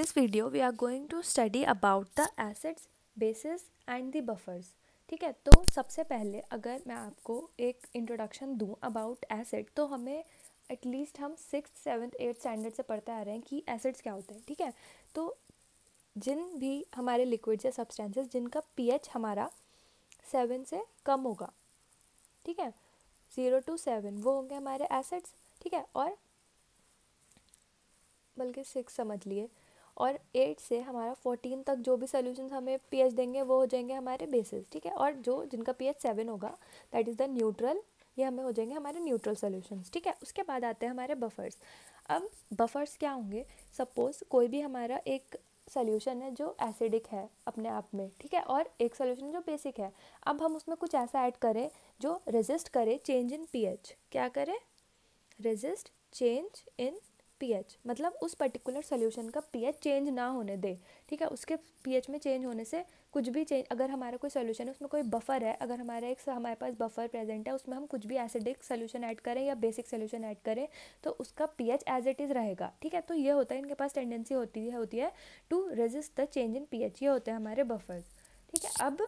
This video we are going to study about the acids bases and the buffers ठीक है तो सबसे पहले अगर मैं आपको एक इंट्रोडक्शन दूँ अबाउट एसेट तो हमें एटलीस्ट हम सिक्स सेवन्थ एट्थ स्टैंडर्ड से पढ़ते आ रहे हैं कि एसिड्स क्या होते हैं ठीक है तो जिन भी हमारे लिक्विड्स या सब्सटेंसेस जिनका एच हमारा सेवन से कम होगा ठीक है ज़ीरो टू सेवन वो होंगे हमारे एसेट्स ठीक है और बल्कि सिक्स समझ लिए और एट से हमारा फोर्टीन तक जो भी सोल्यूशन हमें पी देंगे वो हो जाएंगे हमारे बेसिस ठीक है और जो जिनका पी एच सेवन होगा दैट इज़ द न्यूट्रल ये हमें हो जाएंगे हमारे न्यूट्रल सोल्यूशन ठीक है उसके बाद आते हैं हमारे बफर्स अब बफर्स क्या होंगे सपोज़ कोई भी हमारा एक सोल्यूशन है जो एसिडिक है अपने आप में ठीक है और एक सोल्यूशन जो बेसिक है अब हम उसमें कुछ ऐसा ऐड करें जो रेजिस्ट करे चेंज इन पीएच क्या करें रेजिस्ट चेंज इन पीएच मतलब उस पर्टिकुलर सोल्यूशन का पीएच चेंज ना होने दे ठीक है उसके पीएच में चेंज होने से कुछ भी चेंज अगर हमारा कोई सोल्यूशन है उसमें कोई बफर है अगर हमारा एक हमारे पास बफर प्रेजेंट है उसमें हम कुछ भी एसिडिक सोल्यूशन ऐड करें या बेसिक सोल्यूशन ऐड करें तो उसका पीएच एज इट इज़ रहेगा ठीक है तो ये होता है इनके पास टेंडेंसी होती है होती है to resist the change in pH ये होते हैं हमारे बफर्स ठीक है अब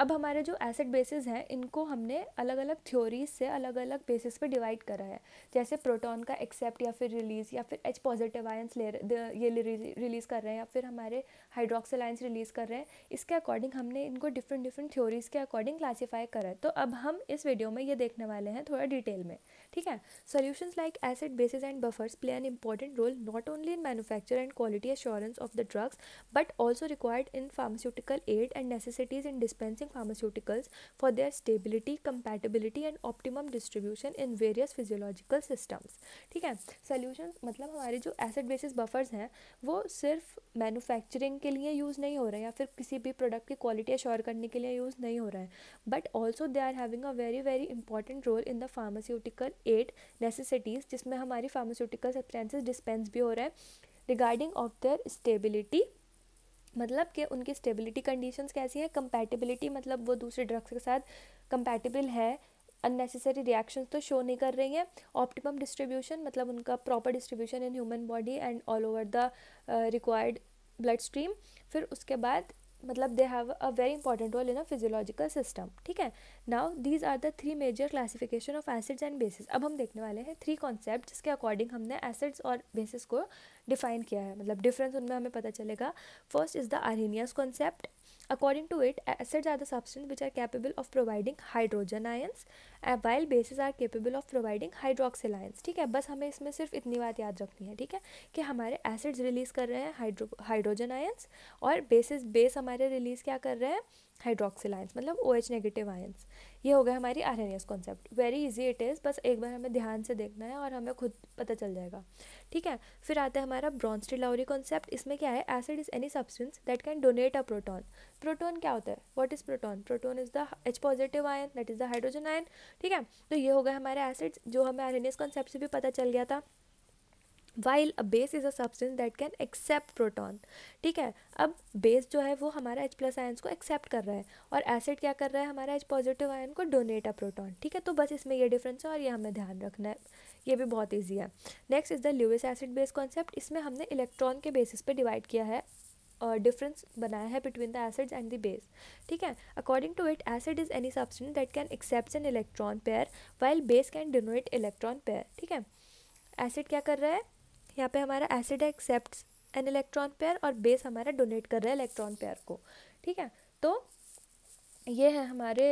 अब हमारे जो एसिड बेसिस हैं इनको हमने अलग अलग थ्योरीज से अलग अलग बेसिस पे डिवाइड करा है जैसे प्रोटॉन का एक्सेप्ट या फिर रिलीज़ या फिर एच पॉजिटिव आयंस ले ये रिलीज़ कर रहे हैं या फिर हमारे हाइड्रोक्सल आयंस रिलीज़ कर रहे हैं इसके अकॉर्डिंग हमने इनको डिफरेंट डिफरेंट थ्योरीज़ के अकॉर्डिंग क्लासीफाई करा है तो अब हम इस वीडियो में ये देखने वाले हैं थोड़ा डिटेल में ठीक है solutions like acid bases and buffers play an important role not only in manufacture and quality assurance of the drugs but also required in pharmaceutical aid and necessities in dispensing using pharmaceuticals for their stability compatibility and optimum distribution in various physiological systems ठीक है solution मतलब हमारे जो acid basis buffers हैं वो सिर्फ manufacturing के लिए यूज़ नहीं हो रहे हैं या फिर किसी भी प्रोडक्ट की क्वालिटी अश्योर करने के लिए यूज़ नहीं हो रहा है but also they are having a very very important role in the pharmaceutical aid necessities जिसमें हमारी फार्मास्यूटिकल सब्सटेंसेज डिस्पेंस भी हो रहा है रिगार्डिंग ऑफ देयर स्टेबिलिटी मतलब कि उनकी स्टेबिलिटी कंडीशंस कैसी हैं कंपैटिबिलिटी मतलब वो दूसरे ड्रग्स के साथ कंपैटिबल है अननेसेसरी रिएक्शंस तो शो नहीं कर रही हैं ऑप्टिमम डिस्ट्रीब्यूशन मतलब उनका proper distribution in human body and all over the required blood stream फिर उसके बाद मतलब they have a very important role in a physiological system ठीक है now these are the three major classification of acids and bases अब हम देखने वाले हैं थ्री कॉन्सेप्ट जिसके अकॉर्डिंग हमने एसिड्स और बेसिस को डिफाइन किया है मतलब डिफरेंस उनमें हमें पता चलेगा first is the Arrhenius concept according to it acids are the which are capable of providing hydrogen hydrogen and while bases are capable of providing hydroxyl ions ठीक है बस हमें इसमें सिर्फ इतनी बात याद रखनी है ठीक है कि हमारे एसिड्स रिलीज़ कर रहे हैं हाइड्रो हाइड्रोजन आयंस और बेसिस बेस हमारे रिलीज़ क्या कर रहे हैं हाइड्रोक्सिल आयंस मतलब ओ एच नेगेटिव आयंस ये हो गया हमारी Arrhenius concept very easy it is बस एक बार हमें ध्यान से देखना है और हमें खुद पता चल जाएगा ठीक है फिर आता है हमारा ब्रॉन्स्टी लाउरी कॉन्सेप्ट इसमें क्या है acid is any substance that can donate a proton proton क्या होता है what is proton proton is the H positive ion that is the hydrogen ion ठीक है तो ये हो गया हमारे एसिड्स जो हमें आर एन एस कॉन्सेप्ट से भी पता चल गया था while a base is a substance that can accept proton ठीक है अब बेस जो है वो हमारा एच प्लस आयन्स को एक्सेप्ट कर रहा है और एसिड क्या कर रहा है हमारा एच पॉजिटिव आयन को डोनेट अ प्रोटॉन ठीक है तो बस इसमें ये डिफरेंस है और ये हमें ध्यान रखना है ये भी बहुत ईजी है next is the Lewis acid base concept इसमें हमने इलेक्ट्रॉन के बेसिस पे डिवाइड किया है और डिफरेंस बनाया है between the acids and the base ठीक है according to it acid is any substance that can accept an electron pair while base can donate electron pair ठीक है एसिड क्या कर रहा है यहाँ पे हमारा acid accept an electron pair और बेस हमारा डोनेट कर रहा है इलेक्ट्रॉन पेयर को ठीक है तो ये है हमारे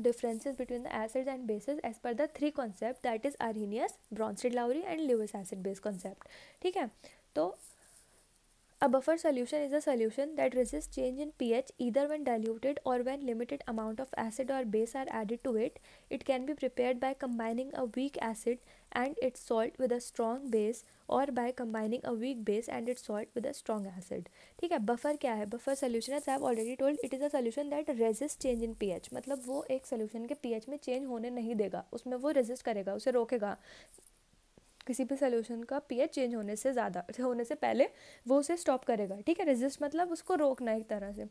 differences between the acid and bases as per the three concept that is Arrhenius Bronsted Lowry and Lewis acid base concept ठीक है तो A buffer solution is a solution that resists change in pH either when diluted or when limited amount of acid or base are added to it. It can be prepared by combining a weak acid and its salt with a strong base or by combining a weak base and its salt with a strong acid. ठीक है buffer क्या है buffer solution है आई already told it is a solution that resists change in pH. मतलब वो एक solution के pH में change होने नहीं देगा उसमें वो resist करेगा उसे रोकेगा किसी भी सोल्यूशन का एच चेंज होने से ज़्यादा होने से पहले वो उसे स्टॉप करेगा ठीक है रेजिस्ट मतलब उसको रोकना एक तरह से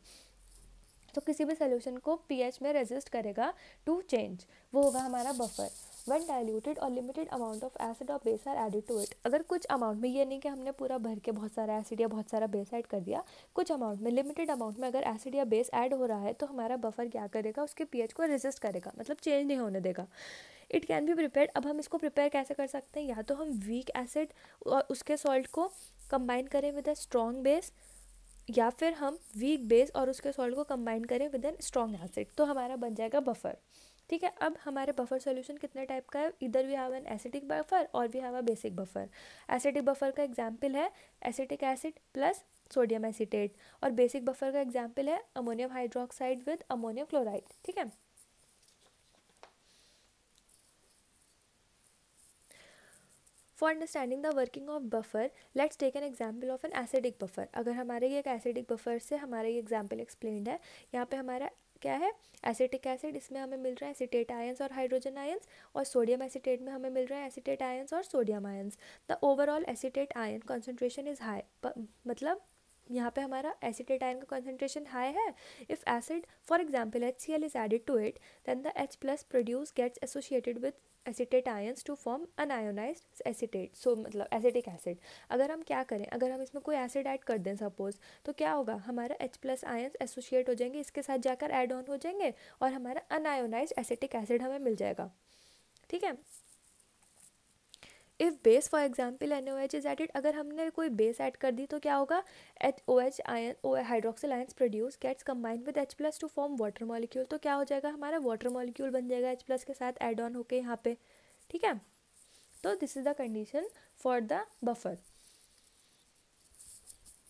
तो किसी भी सोल्यूशन को एच में रेजिस्ट करेगा टू चेंज वो होगा हमारा बफर वन डाइल्यूटेड और लिमिटेड अमाउंट ऑफ एसिड और base are added to it अगर कुछ अमाउंट में ये नहीं कि हमने पूरा भर के बहुत सारा एसिड या बहुत सारा बेस ऐड कर दिया कुछ अमाउंट में लिमिटेड अमाउंट में अगर एसिड या बेस ऐड हो रहा है तो हमारा बफर क्या करेगा उसके पी को रजिस्ट करेगा मतलब चेंज नहीं होने देगा इट कैन बी प्रिपेयर अब हम इसको प्रिपेयर कैसे कर सकते हैं या तो हम वीक एसिड और उसके सॉल्ट को कंबाइन करें विद अ स्ट्रॉन्ग बेस या फिर हम वीक बेस और उसके सॉल्ट को कंबाइन करें विद एन स्ट्रॉन्ग एसिड तो हमारा बन जाएगा बफर ठीक है अब हमारे बफर सोल्यूशन कितने टाइप का है इधर we have an acidic buffer और we have a basic buffer acidic buffer का एग्जाम्पल है acetic acid plus sodium acetate और बेसिक बफर का एग्जाम्पल है ammonium hydroxide with ammonium chloride ठीक है for understanding the working of buffer let's take an example of an acidic buffer अगर हमारे ये एक एसिडिक बफर से हमारा ये एग्जाम्पल एक्सप्लेन है यहाँ पे हमारा क्या है एसिटिक एसिड इसमें हमें मिल रहा है एसिटेट आयंस और हाइड्रोजन आयंस और सोडियम एसिटेट में हमें मिल रहा है एसिटेट आयंस और sodium ions the overall acetate ion concentration is high मतलब यहाँ पे हमारा एसिटेट आयन का कॉन्सेंट्रेशन हाई है if acid for example H C L is added to it then the H plus produce gets associated with acetate ions to form unionized acetate so मतलब acetic acid अगर हम क्या करें अगर हम इसमें कोई एसिड ऐड कर दें सपोज तो क्या होगा हमारा एच प्लस आयन्स एसोसिएट हो जाएंगे इसके साथ जाकर एड ऑन हो जाएंगे और हमारा अनायोनाइज एसिटिक एसिड हमें मिल जाएगा ठीक है if base for example N O H is added अगर हमने कोई बेस एड कर दी तो क्या होगा H O H ion O hydroxyl ions produce gets combined with H plus to form water molecule तो क्या हो जाएगा हमारा वाटर मॉलिक्यूल बन जाएगा एच प्लस के साथ एड ऑन होके यहाँ पे ठीक है तो this is the condition for the buffer